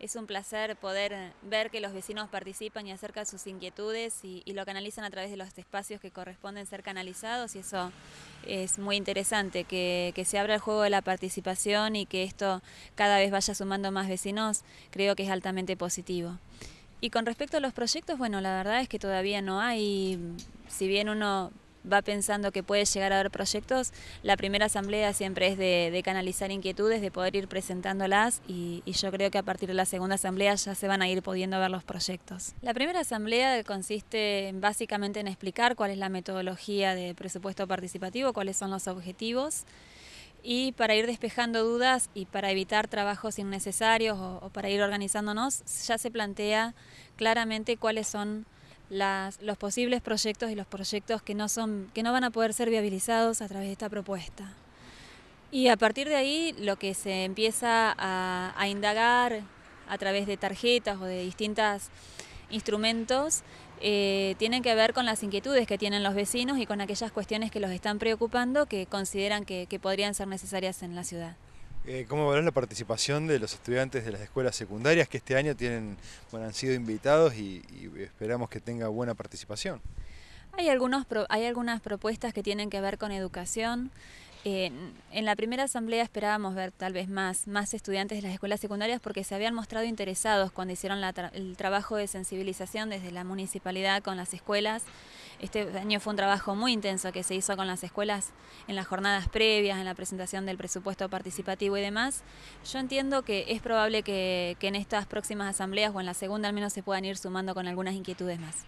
Es un placer poder ver que los vecinos participan y acercan sus inquietudes y, lo canalizan a través de los espacios que corresponden ser canalizados y eso es muy interesante, que, que, se abra el juego de la participación y que esto cada vez vaya sumando más vecinos, creo que es altamente positivo. Y con respecto a los proyectos, bueno, la verdad es que todavía no hay, si bien uno va pensando que puede llegar a haber proyectos, la primera asamblea siempre es de, canalizar inquietudes, de poder ir presentándolas y, yo creo que a partir de la segunda asamblea ya se van a ir pudiendo ver los proyectos. La primera asamblea consiste básicamente en explicar cuál es la metodología de presupuesto participativo, cuáles son los objetivos y para ir despejando dudas y para evitar trabajos innecesarios o para ir organizándonos, ya se plantea claramente cuáles son los posibles proyectos y los proyectos que no, son, que no van a poder ser viabilizados a través de esta propuesta. Y a partir de ahí lo que se empieza a, indagar a través de tarjetas o de distintos instrumentos eh, tiene que ver con las inquietudes que tienen los vecinos y con aquellas cuestiones que los están preocupando que consideran que podrían ser necesarias en la ciudad. Eh, ¿Cómo valoras la participación de los estudiantes de las escuelas secundarias que este año tienen, han sido invitados y, esperamos que tenga buena participación? Hay, algunos, hay algunas propuestas que tienen que ver con educación en la primera asamblea esperábamos ver tal vez más, más estudiantes de las escuelas secundarias porque se habían mostrado interesados cuando hicieron el trabajo de sensibilización desde la municipalidad con las escuelas. Este año fue un trabajo muy intenso que se hizo con las escuelas en las jornadas previas, en la presentación del presupuesto participativo y demás. Yo entiendo que es probable que en estas próximas asambleas o en la segunda al menos se puedan ir sumando con algunas inquietudes más.